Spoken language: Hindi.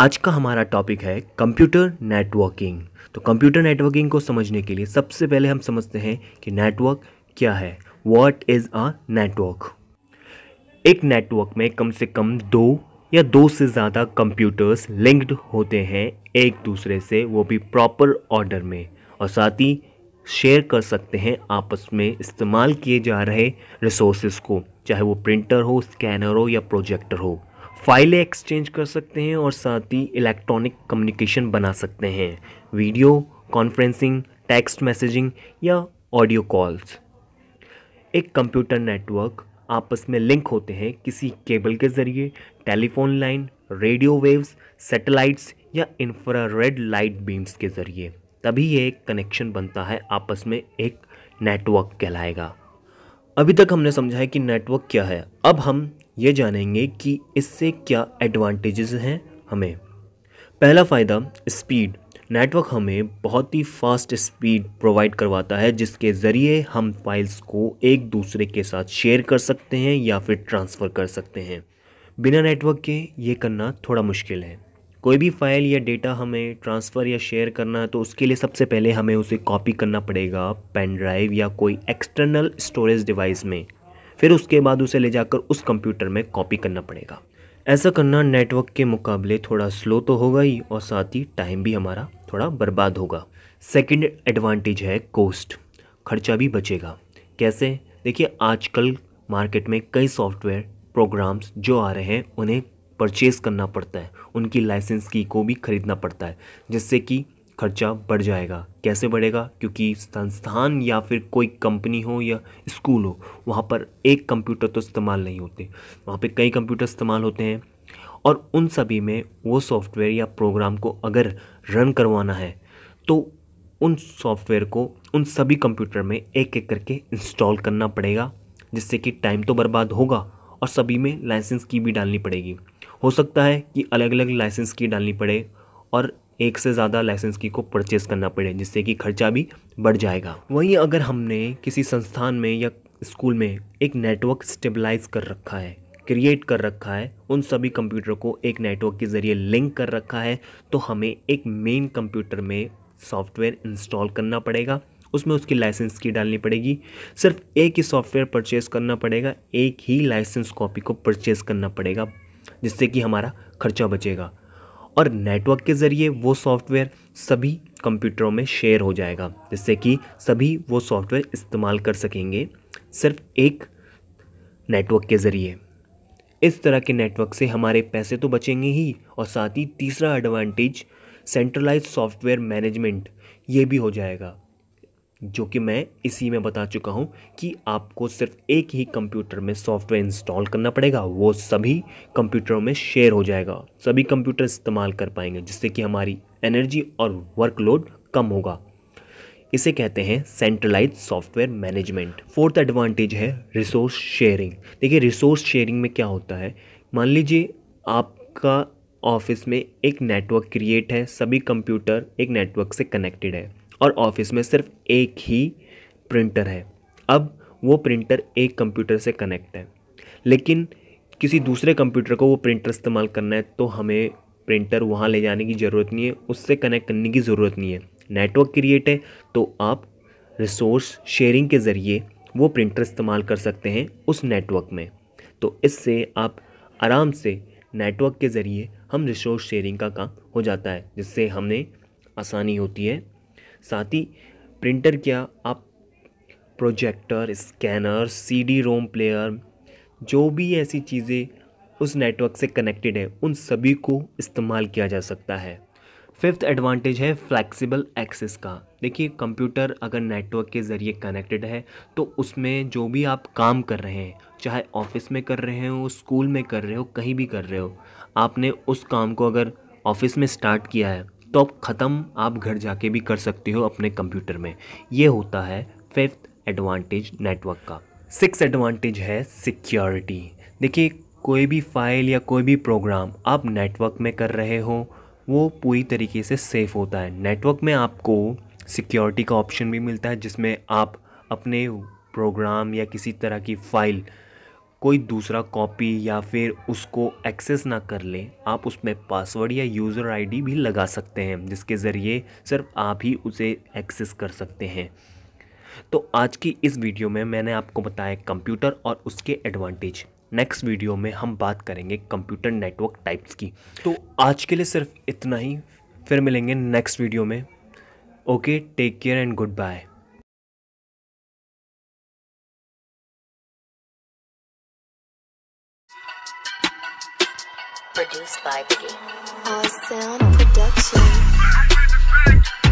आज का हमारा टॉपिक है कंप्यूटर नेटवर्किंग तो कंप्यूटर नेटवर्किंग को समझने के लिए सबसे पहले हम समझते हैं कि नेटवर्क क्या है वॉट इज़ अ नेटवर्क एक नेटवर्क में कम से कम दो या दो से ज़्यादा कंप्यूटर्स लिंक्ड होते हैं एक दूसरे से वो भी प्रॉपर ऑर्डर में और साथ ही शेयर कर सकते हैं आपस में इस्तेमाल किए जा रहे रिसोर्सेज को चाहे वो प्रिंटर हो स्कैनर हो या प्रोजेक्टर हो फाइलें एक्सचेंज कर सकते हैं और साथ ही इलेक्ट्रॉनिक कम्युनिकेशन बना सकते हैं वीडियो कॉन्फ्रेंसिंग टेक्स्ट मैसेजिंग या ऑडियो कॉल्स एक कंप्यूटर नेटवर्क आपस में लिंक होते हैं किसी केबल के ज़रिए telephone line radio waves satellites या रेड लाइट बीम्स के ज़रिए तभी ये एक कनेक्शन बनता है आपस में एक नेटवर्क कहलाएगा अभी तक हमने समझा है कि नेटवर्क क्या है अब हम ये जानेंगे कि इससे क्या एडवांटेजेस हैं हमें पहला फ़ायदा स्पीड नेटवर्क हमें बहुत ही फास्ट स्पीड प्रोवाइड करवाता है जिसके ज़रिए हम फाइल्स को एक दूसरे के साथ शेयर कर सकते हैं या फिर ट्रांसफ़र कर सकते हैं बिना नेटवर्क के ये करना थोड़ा मुश्किल है कोई भी फाइल या डेटा हमें ट्रांसफ़र या शेयर करना है तो उसके लिए सबसे पहले हमें उसे कॉपी करना पड़ेगा पेन ड्राइव या कोई एक्सटर्नल स्टोरेज डिवाइस में फिर उसके बाद उसे ले जाकर उस कंप्यूटर में कॉपी करना पड़ेगा ऐसा करना नेटवर्क के मुकाबले थोड़ा स्लो तो होगा ही और साथ ही टाइम भी हमारा थोड़ा बर्बाद होगा सेकेंड एडवांटेज है कोस्ट खर्चा भी बचेगा कैसे देखिए आजकल मार्केट में कई सॉफ्टवेयर प्रोग्राम्स जो आ रहे हैं उन्हें परचेज़ करना पड़ता है उनकी लाइसेंस की को भी ख़रीदना पड़ता है जिससे कि खर्चा बढ़ जाएगा कैसे बढ़ेगा क्योंकि संस्थान या फिर कोई कंपनी हो या स्कूल हो वहाँ पर एक कंप्यूटर तो इस्तेमाल नहीं होते वहाँ पे कई कंप्यूटर इस्तेमाल होते हैं और उन सभी में वो सॉफ्टवेयर या प्रोग्राम को अगर रन करवाना है तो उन सॉफ्टवेयर को उन सभी कंप्यूटर में एक एक करके इंस्टॉल करना पड़ेगा जिससे कि टाइम तो बर्बाद होगा और सभी में लाइसेंस की भी डालनी पड़ेगी हो सकता है कि अलग अलग लाइसेंस की डालनी पड़े और एक से ज़्यादा लाइसेंस की को परचेस करना पड़े जिससे कि खर्चा भी बढ़ जाएगा वहीं अगर हमने किसी संस्थान में या स्कूल में एक नेटवर्क स्टेबलाइज कर रखा है क्रिएट कर रखा है उन सभी कंप्यूटर को एक नेटवर्क के ज़रिए लिंक कर रखा है तो हमें एक मेन कंप्यूटर में सॉफ्टवेयर इंस्टॉल करना पड़ेगा उसमें उसकी लाइसेंस की डालनी पड़ेगी सिर्फ एक ही सॉफ्टवेयर परचेज़ करना पड़ेगा एक ही लाइसेंस कॉपी को परचेज़ करना पड़ेगा जिससे कि हमारा खर्चा बचेगा और नेटवर्क के ज़रिए वो सॉफ्टवेयर सभी कंप्यूटरों में शेयर हो जाएगा जिससे कि सभी वो सॉफ्टवेयर इस्तेमाल कर सकेंगे सिर्फ एक नेटवर्क के ज़रिए इस तरह के नेटवर्क से हमारे पैसे तो बचेंगे ही और साथ ही तीसरा एडवांटेज सेंट्रलाइज सॉफ्टवेयर मैनेजमेंट ये भी हो जाएगा जो कि मैं इसी में बता चुका हूँ कि आपको सिर्फ एक ही कंप्यूटर में सॉफ्टवेयर इंस्टॉल करना पड़ेगा वो सभी कंप्यूटरों में शेयर हो जाएगा सभी कंप्यूटर इस्तेमाल कर पाएंगे जिससे कि हमारी एनर्जी और वर्कलोड कम होगा इसे कहते हैं centralise software management fourth advantage है रिसोर्स शेयरिंग देखिए रिसोर्स शेयरिंग में क्या होता है मान लीजिए आपका ऑफिस में एक नेटवर्क क्रिएट है सभी कंप्यूटर एक नेटवर्क से कनेक्टेड है और ऑफिस में सिर्फ एक ही प्रिंटर है अब वो प्रिंटर एक कंप्यूटर से कनेक्ट है लेकिन किसी दूसरे कंप्यूटर को वो प्रिंटर इस्तेमाल करना है तो हमें प्रिंटर वहाँ ले जाने की ज़रूरत नहीं है उससे कनेक्ट करने की ज़रूरत नहीं है नेटवर्क क्रिएट है तो आप रिसोर्स शेयरिंग के ज़रिए वो प्रिंटर इस्तेमाल कर सकते हैं उस नेटवर्क में तो इससे आप आराम से नेटवर्क के ज़रिए हम रिसोर्स शेयरिंग का काम हो जाता है जिससे हमें आसानी होती है साथ ही प्रिंटर क्या आप projector scanner CD ROM player जो भी ऐसी चीज़ें उस नेटवर्क से कनेक्टेड है उन सभी को इस्तेमाल किया जा सकता है फिफ्थ एडवांटेज है फ्लैक्सीबल एक्सेस का देखिए कंप्यूटर अगर नेटवर्क के ज़रिए कनेक्टेड है तो उसमें जो भी आप काम कर रहे हैं चाहे ऑफिस में कर रहे हो स्कूल में कर रहे हो कहीं भी कर रहे हो आपने उस काम को अगर ऑफिस में स्टार्ट किया है लैपटॉप तो ख़त्म आप घर जाके भी कर सकते हो अपने कंप्यूटर में ये होता है फिफ्थ एडवांटेज नेटवर्क का सिक्स एडवांटेज है सिक्योरिटी देखिए कोई भी फाइल या कोई भी प्रोग्राम आप नेटवर्क में कर रहे हो वो पूरी तरीके से सेफ़ होता है नेटवर्क में आपको सिक्योरिटी का ऑप्शन भी मिलता है जिसमें आप अपने प्रोग्राम या किसी तरह की फ़ाइल कोई दूसरा कॉपी या फिर उसको एक्सेस ना कर ले आप उसमें पासवर्ड या यूज़र आईडी भी लगा सकते हैं जिसके ज़रिए सिर्फ आप ही उसे एक्सेस कर सकते हैं तो आज की इस वीडियो में मैंने आपको बताया कंप्यूटर और उसके एडवांटेज नेक्स्ट वीडियो में हम बात करेंगे कंप्यूटर नेटवर्क टाइप्स की तो आज के लिए सिर्फ इतना ही फिर मिलेंगे नेक्स्ट वीडियो में okay take care and good bye Produced by Biggie. Our sound production.